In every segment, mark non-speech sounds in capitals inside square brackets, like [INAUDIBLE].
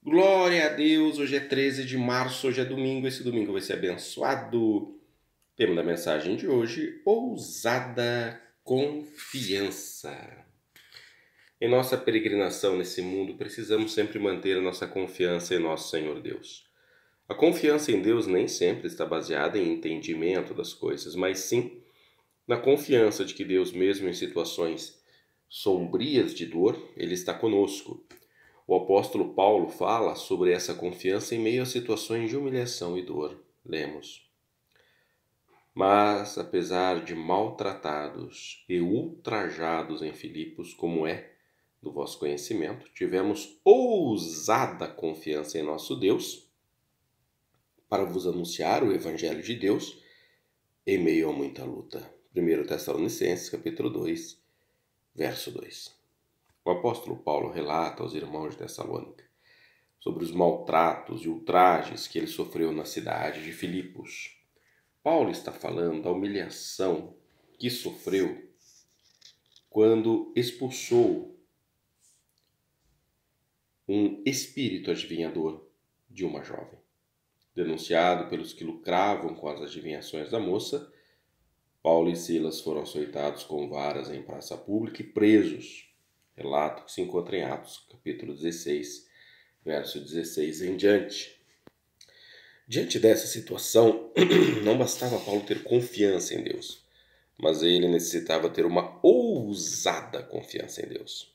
Glória a Deus, hoje é 13 de março, hoje é domingo, esse domingo vai ser abençoado. Tema da mensagem de hoje: ousada confiança. Em nossa peregrinação nesse mundo, precisamos sempre manter a nossa confiança em nosso Senhor Deus. A confiança em Deus nem sempre está baseada em entendimento das coisas, mas sim na confiança de que Deus, mesmo em situações sombrias de dor, Ele está conosco o apóstolo Paulo fala sobre essa confiança em meio a situações de humilhação e dor. Lemos. Mas, apesar de maltratados e ultrajados em Filipos, como é do vosso conhecimento, tivemos ousada confiança em nosso Deus para vos anunciar o Evangelho de Deus em meio a muita luta. 1 Tessalonicenses, capítulo 2, verso 2. O apóstolo Paulo relata aos irmãos de Tessalônica sobre os maltratos e ultrajes que ele sofreu na cidade de Filipos. Paulo está falando da humilhação que sofreu quando expulsou um espírito adivinhador de uma jovem. Denunciado pelos que lucravam com as adivinhações da moça, Paulo e Silas foram açoitados com varas em praça pública e presos relato que se encontra em Atos, capítulo 16, verso 16 em diante. Diante dessa situação, [CLEARS THROAT] não bastava Paulo ter confiança em Deus, mas ele necessitava ter uma ousada confiança em Deus.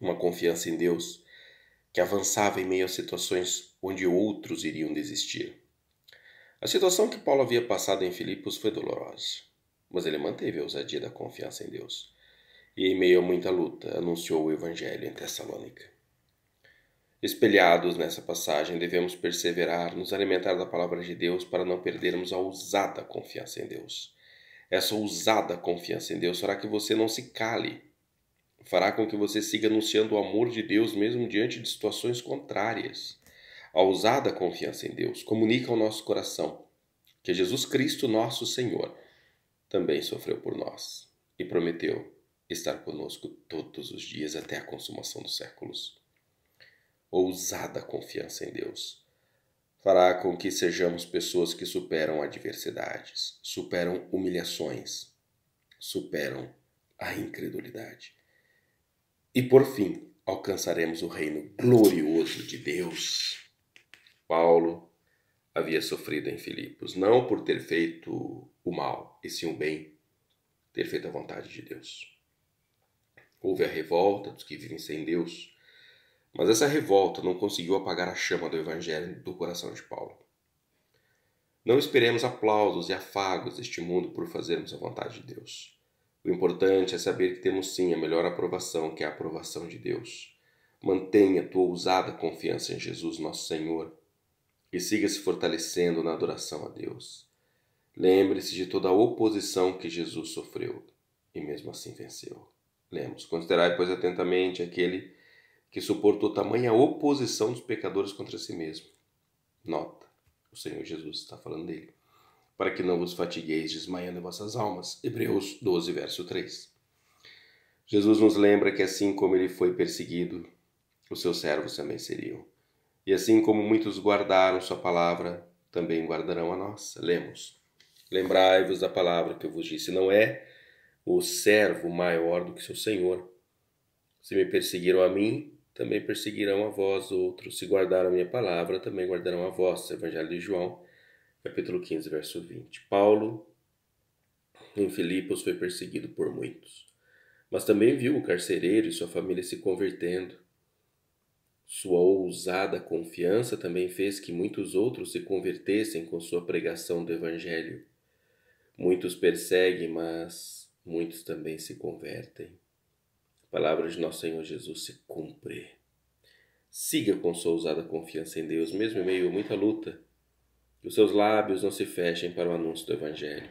Uma confiança em Deus que avançava em meio a situações onde outros iriam desistir. A situação que Paulo havia passado em Filipos foi dolorosa, mas ele manteve a ousadia da confiança em Deus e em meio a muita luta anunciou o Evangelho em Tessalônica. Espelhados nessa passagem, devemos perseverar, nos alimentar da palavra de Deus para não perdermos a ousada confiança em Deus. Essa ousada confiança em Deus fará que você não se cale, fará com que você siga anunciando o amor de Deus mesmo diante de situações contrárias. A ousada confiança em Deus comunica ao nosso coração que Jesus Cristo, nosso Senhor, também sofreu por nós e prometeu estar conosco todos os dias até a consumação dos séculos. Ousada confiança em Deus fará com que sejamos pessoas que superam adversidades, superam humilhações, superam a incredulidade. E por fim, alcançaremos o reino glorioso de Deus. Paulo havia sofrido em Filipos, não por ter feito o mal, e sim o bem, ter feito a vontade de Deus. Houve a revolta dos que vivem sem Deus. Mas essa revolta não conseguiu apagar a chama do Evangelho do coração de Paulo. Não esperemos aplausos e afagos deste mundo por fazermos a vontade de Deus. O importante é saber que temos sim a melhor aprovação, que é a aprovação de Deus. Mantenha tua ousada confiança em Jesus, nosso Senhor, e siga se fortalecendo na adoração a Deus. Lembre-se de toda a oposição que Jesus sofreu e mesmo assim venceu. Lemos. Considerai, pois, atentamente aquele que suportou tamanha oposição dos pecadores contra si mesmo. Nota: o Senhor Jesus está falando dele. Para que não vos fatigueis desmaiando em vossas almas. Hebreus 12, verso 3. Jesus nos lembra que assim como ele foi perseguido, os seus servos também seriam. E assim como muitos guardaram sua palavra, também guardarão a nossa. Lemos. Lembrai-vos da palavra que eu vos disse, não é o servo maior do que seu senhor. Se me perseguiram a mim, também perseguirão a vós outros. Se guardaram a minha palavra, também guardarão a vossa. Evangelho de João, capítulo 15, verso 20. Paulo, em Filipos, foi perseguido por muitos, mas também viu o carcereiro e sua família se convertendo. Sua ousada confiança também fez que muitos outros se convertessem com sua pregação do Evangelho. Muitos perseguem, mas muitos também se convertem. A palavra de nosso Senhor Jesus se cumpre. Siga com sua ousada confiança em Deus, mesmo em meio a muita luta, que os seus lábios não se fechem para o anúncio do Evangelho.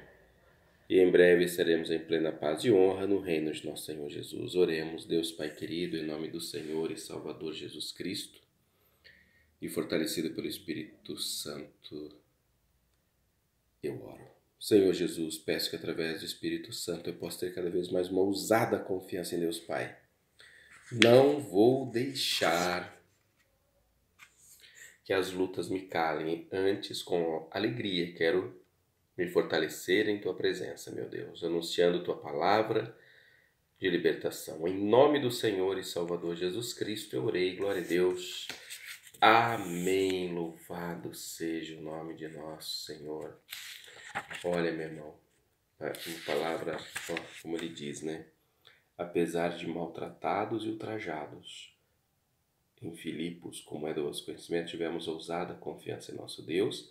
E em breve estaremos em plena paz e honra no reino de nosso Senhor Jesus. Oremos, Deus Pai querido, em nome do Senhor e Salvador Jesus Cristo, e fortalecido pelo Espírito Santo, eu oro. Senhor Jesus, peço que através do Espírito Santo eu possa ter cada vez mais uma ousada confiança em Deus Pai. Não vou deixar que as lutas me calem, antes com alegria quero me fortalecer em tua presença, meu Deus, anunciando tua palavra de libertação. Em nome do Senhor e Salvador Jesus Cristo, eu orei, glória a Deus. Amém. Louvado seja o nome de nosso Senhor. Olha, meu irmão, é, uma palavra, ó, como ele diz, né? Apesar de maltratados e ultrajados, em Filipos, como é do vosso conhecimento, tivemos ousada confiança em nosso Deus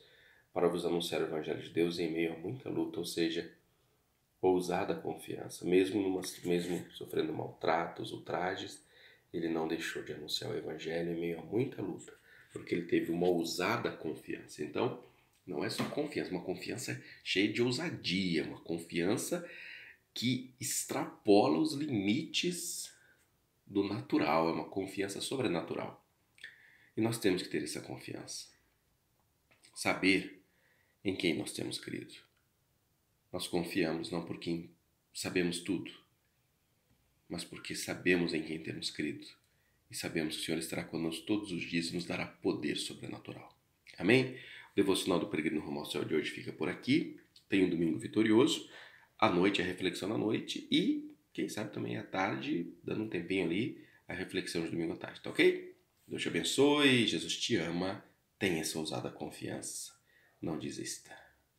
para vos anunciar o Evangelho de Deus em meio a muita luta, ou seja, ousada confiança. Mesmo, numa, mesmo sofrendo maltratos, ultrajes, ele não deixou de anunciar o Evangelho em meio a muita luta, porque ele teve uma ousada confiança. Então, não é só confiança, uma confiança cheia de ousadia, uma confiança que extrapola os limites do natural, é uma confiança sobrenatural. E nós temos que ter essa confiança. Saber em quem nós temos crido. Nós confiamos não porque sabemos tudo, mas porque sabemos em quem temos crido. E sabemos que o Senhor estará conosco todos os dias e nos dará poder sobrenatural. Amém? Devocional do Peregrino Rumo ao Céu de hoje fica por aqui. Tenha um domingo vitorioso. À noite, a reflexão na noite. E, quem sabe, também à tarde, dando um tempinho ali, a reflexão de domingo à tarde, tá ok? Deus te abençoe. Jesus te ama. Tenha essa ousada confiança. Não desista.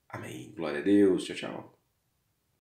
Amém. Glória a Deus. Tchau, tchau.